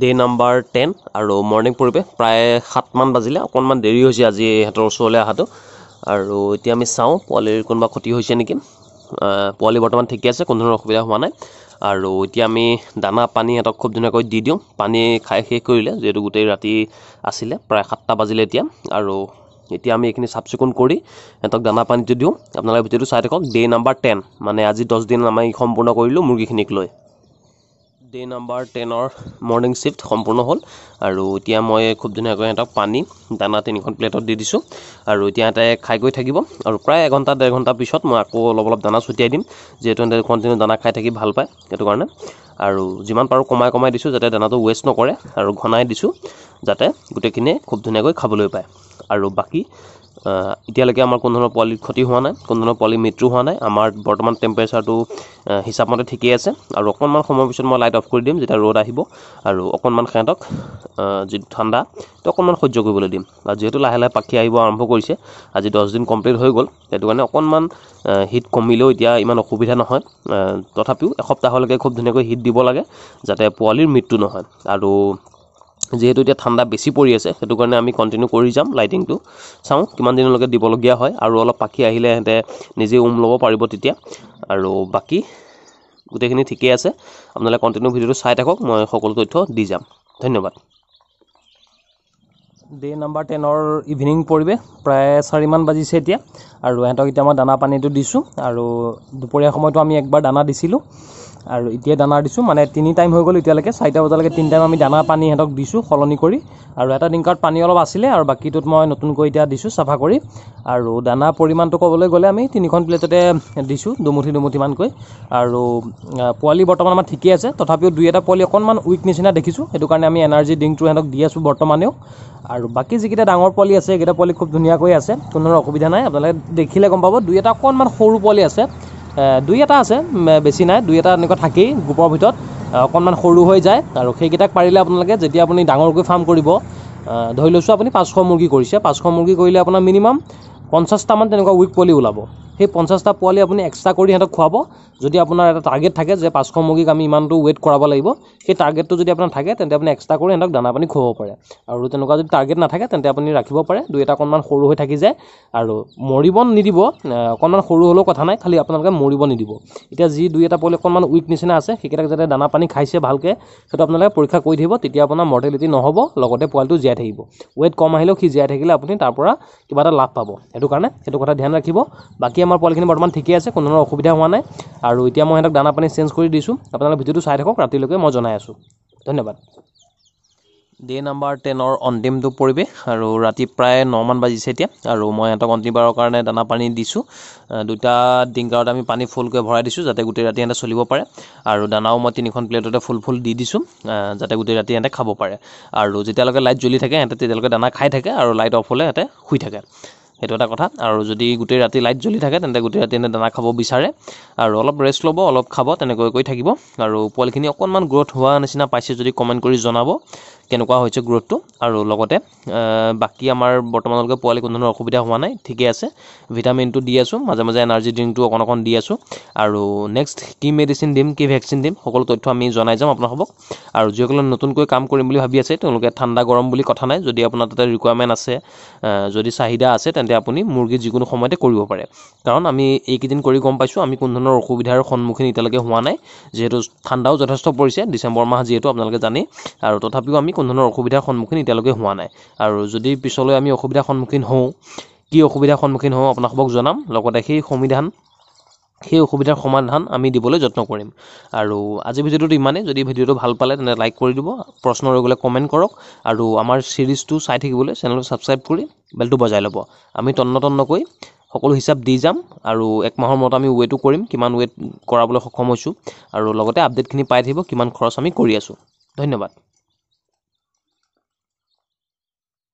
day number ten আৰু morning পৰিৱেশ প্ৰায় সাতমান বাজিলে অকণমান দেৰি হৈছে আজি সিহঁতৰ ওচৰলৈ অহাটো আৰু এতিয়া আমি চাওঁ পোৱালিৰ কোনোবা ক্ষতি হৈছে নেকি পোৱালি বৰ্তমান ঠিকে আছে কোনো ধৰণৰ অসুবিধা হোৱা নাই আৰু এতিয়া আমি দানা পানী সিহঁতক খুব ধুনীয়াকৈ দি দিওঁ পানী খাই শেষ কৰিলে যিহেতু গোটেই ৰাতি আছিলে প্ৰায় সাতটা বাজিলে এতিয়া আৰু এতিয়া আমি এইখিনি চাফ চিকুণ কৰি সিহঁতক দানা পানীটো দিওঁ আপোনালোকে ভিডিঅ'টো চাই থাকক ডে নাম্বাৰ টেন মানে আজি দহদিন আমি সম্পূৰ্ণ কৰিলোঁ মুৰ্গীখিনিক লৈ ডে নাম্বাৰ টেনৰ মৰ্ণিং শ্বিফ্ট সম্পূৰ্ণ হ'ল আৰু এতিয়া মই খুব ধুনীয়াকৈ সিহঁতক পানী দানা তিনিখন প্লেটত দি দিছোঁ আৰু এতিয়া সিহঁতে খাই গৈ থাকিব আৰু প্ৰায় এঘণ্টা ডেৰ ঘণ্টা পিছত মই আকৌ অলপ অলপ দানা ছটিয়াই দিম যিহেতু সিহঁতে কণ্টিনিউ দানা খাই থাকি ভাল পায় সেইটো কাৰণে আৰু যিমান পাৰোঁ কমাই কমাই দিছোঁ যাতে দানাটো ৱেষ্ট নকৰে আৰু ঘনাই দিছোঁ যাতে গোটেইখিনিয়ে খুব ধুনীয়াকৈ খাবলৈ পায় আৰু বাকী এতিয়ালৈকে আমাৰ কোনো ধৰণৰ পোৱালিৰ ক্ষতি হোৱা নাই কোনো ধৰণৰ পোৱালি মৃত্যু হোৱা নাই আমাৰ বৰ্তমান টেম্পাৰেচাৰটো হিচাপমতে ঠিকেই আছে আৰু অকণমান সময়ৰ পিছত মই লাইট অফ কৰি দিম যেতিয়া ৰ'দ আহিব আৰু অকণমান সিহঁতক যিটো ঠাণ্ডা সেইটো অকণমান সহ্য কৰিবলৈ দিম আৰু যিহেতু লাহে লাহে পাখি আহিব আৰম্ভ কৰিছে আজি দহদিন কমপ্লিট হৈ গ'ল সেইটো কাৰণে অকণমান হিট কমিলেও এতিয়া ইমান অসুবিধা নহয় তথাপিও এসপ্তাহলৈকে খুব ধুনীয়াকৈ হিট দিব লাগে যাতে পোৱালিৰ মৃত্যু নহয় আৰু যিহেতু এতিয়া ঠাণ্ডা বেছি পৰি আছে সেইটো কাৰণে আমি কণ্টিনিউ কৰি যাম লাইটিংটো চাওঁ কিমান দিনলৈকে দিবলগীয়া হয় আৰু অলপ পাখি আহিলে সিহঁতে নিজে উম ল'ব পাৰিব তেতিয়া আৰু বাকী গোটেইখিনি ঠিকেই আছে আপোনালোকে কণ্টিনিউ ভিডিঅ'টো চাই থাকক মই সকলো তথ্য দি যাম ধন্যবাদ ডে নাম্বাৰ টেনৰ ইভিনিং পৰিৱেশ প্ৰায় চাৰিমান বাজিছে এতিয়া আৰু সিহঁতক এতিয়া মই দানা পানীটো দিছোঁ আৰু দুপৰীয়া সময়তো আমি একবাৰ দানা দিছিলোঁ আৰু এতিয়া দানা দিছোঁ মানে তিনি টাইম হৈ গ'ল এতিয়ালৈকে চাৰিটা বজালৈকে তিনি টাইম আমি দানা পানী সিহঁতক দিছোঁ সলনি কৰি আৰু এটা ড্ৰিংকাৰত পানী অলপ আছিলে আৰু বাকীটোত মই নতুনকৈ এতিয়া দিছোঁ চাফা কৰি আৰু দানা পৰিমাণটো ক'বলৈ গ'লে আমি তিনিখন প্লেটতে দিছোঁ দুমুঠি দুমুঠিমানকৈ আৰু পোৱালি বৰ্তমান আমাৰ ঠিকেই আছে তথাপিও দুই এটা পোৱালি অকণমান উইক নিচিনা দেখিছোঁ সেইটো কাৰণে আমি এনাৰ্জি ড্ৰিংকটো সিহঁতক দি আছোঁ বৰ্তমানেও আৰু বাকী যিকেইটা ডাঙৰ পোৱালি আছে সেইকেইটা পোৱালি খুব ধুনীয়াকৈ আছে কোনো ধৰণৰ অসুবিধা নাই আপোনালোকে দেখিলে গম পাব দুই এটা অকণমান সৰু পোৱালি আছে দুই এটা আছে বেছি নাই দুই এটা এনেকুৱা থাকেই গ্ৰুপৰ ভিতৰত অকণমান সৰু হৈ যায় আৰু সেইকেইটাক পাৰিলে আপোনালোকে যেতিয়া আপুনি ডাঙৰকৈ ফাৰ্ম কৰিব ধৰি লৈছোঁ আপুনি পাঁচশ মুৰ্গী কৰিছে পাঁচশ মুৰ্গী কৰিলে আপোনাৰ মিনিমাম পঞ্চাছটামান তেনেকুৱা উইক পোৱালি ওলাব সেই পঞ্চাছটা পোৱালি আপুনি এক্সট্ৰা কৰি সিহঁতক খুৱাব যদি আপোনাৰ এটা টাৰ্গেট থাকে যে পাঁচশ মুৰ্গীক আমি ইমানটো ৱেইট কৰাব লাগিব সেই টাৰ্গেটটো যদি আপোনাৰ থাকে তেন্তে আপুনি এক্সট্ৰা কৰি সিহঁতক দানা পানী খুৱাব পাৰে আৰু তেনেকুৱা যদি টাৰ্গেট নাথাকে তেন্তে আপুনি ৰাখিব পাৰে দুই এটা অকণমান সৰু হৈ থাকি যায় আৰু মৰিব নিদিব অকণমান সৰু হ'লেও কথা নাই খালী আপোনালোকে মৰিব নিদিব এতিয়া যি দুই এটা পোৱালি অকণমান উইক নিচিনা আছে সেইকেইটাক যাতে দানা পানী খাইছে ভালকৈ সেইটো আপোনালোকে পৰীক্ষা কৰি থাকিব তেতিয়া আপোনাৰ মৰ্টেলিটি নহ'ব লগতে পোৱালিটো জীয়াই থাকিব ৱেইট কম আহিলেও সি জীয়াই থাকিলে আপুনি তাৰপৰা কিবা এটা লাভ পাব সেইটো কাৰণে সেইটো কথা ধ্যান ৰাখিব বাকী আমাৰ পোৱালিখিনি বৰ্তমান ঠিকেই আছে কোনো ধৰণৰ অসুবিধা হোৱা নাই আৰু এতিয়া মই সিহঁতক দানা পানী চেঞ্জ কৰি দিছোঁ আপোনালোকে ভিডিঅ'টো চাই থাকক ৰাতিলৈকে মই জনাই আছোঁ ধন্যবাদ ডে নাম্বাৰ টেনৰ অন্তিমটো পৰিৱেশ আৰু ৰাতি প্ৰায় নমান বাজিছে এতিয়া আৰু মই সিহঁতক অন্তিমবাৰৰ কাৰণে দানা পানী দিছোঁ দুটা ডিংকাৰত আমি পানী ফুলকৈ ভৰাই দিছোঁ যাতে গোটেই ৰাতি সিহঁতে চলিব পাৰে আৰু দানাও মই তিনিখন প্লেটতে ফুল ফুল দি দিছোঁ যাতে গোটেই ৰাতি সিহঁতে খাব পাৰে আৰু যেতিয়ালৈকে লাইট জ্বলি থাকে সিহঁতে তেতিয়ালৈকে দানা খাই থাকে আৰু লাইট অফ হ'লে সিহঁতে শুই থাকে সেইটো এটা কথা আৰু যদি গোটেই ৰাতি লাইট জ্বলি থাকে তেন্তে গোটেই ৰাতি এনেই দানা খাব বিচাৰে আৰু অলপ ৰেষ্ট ল'ব অলপ খাব তেনেকৈ কৈ থাকিব আৰু পোৱালিখিনি অকণমান গ্ৰ'থ হোৱা নিচিনা পাইছে যদি কমেণ্ট কৰি জনাব কেনেকুৱা হৈছে গ্ৰ'থটো আৰু লগতে বাকী আমাৰ বৰ্তমানলৈকে পোৱালি কোনো ধৰণৰ অসুবিধা হোৱা নাই ঠিকেই আছে ভিটামিনটো দি আছোঁ মাজে মাজে এনাৰ্জি ড্ৰিংকটো অকণ অকণ দি আছোঁ আৰু নেক্সট কি মেডিচিন দিম কি ভেকচিন দিম সকলো তথ্য আমি জনাই যাম আপোনাসবক আৰু যিসকলে নতুনকৈ কাম কৰিম বুলি ভাবি আছে তেওঁলোকে ঠাণ্ডা গৰম বুলি কথা নাই যদি আপোনাৰ তাতে ৰিকুৱাৰমেণ্ট আছে যদি চাহিদা আছে তেন্তে আচলতে আপুনি মুৰ্গী যিকোনো সময়তে কৰিব পাৰে কাৰণ আমি এইকেইদিন কৰি গম পাইছোঁ আমি কোনো ধৰণৰ অসুবিধাৰ সন্মুখীন এতিয়ালৈকে হোৱা নাই যিহেতু ঠাণ্ডাও যথেষ্ট পৰিছে ডিচেম্বৰ মাহ যিহেতু আপোনালোকে জানেই আৰু তথাপিও আমি কোনো ধৰণৰ অসুবিধাৰ সন্মুখীন এতিয়ালৈকে হোৱা নাই আৰু যদি পিছলৈ আমি অসুবিধাৰ সন্মুখীন হওঁ কি অসুবিধাৰ সন্মুখীন হওঁ আপোনাক জনাম লগতে সেই সংবিধান সেই অসুবিধাৰ সমাধান আমি দিবলৈ যত্ন কৰিম আৰু আজিৰ ভিডিঅ'টোত ইমানেই যদি ভিডিঅ'টো ভাল পালে তেন্তে লাইক কৰি দিব প্ৰশ্ন ৰৈ গ'লে কমেণ্ট কৰক আৰু আমাৰ চিৰিজটো চাই থাকিবলৈ চেনেলটো ছাবস্ক্ৰাইব কৰি বেলটো বজাই ল'ব আমি তন্নতন্নকৈ সকলো হিচাপ দি যাম আৰু একমাহৰ মূৰত আমি ৱেটো কৰিম কিমান ৱেট কৰাবলৈ সক্ষম হৈছোঁ আৰু লগতে আপডেটখিনি পাই থাকিব কিমান খৰচ আমি কৰি আছোঁ ধন্যবাদ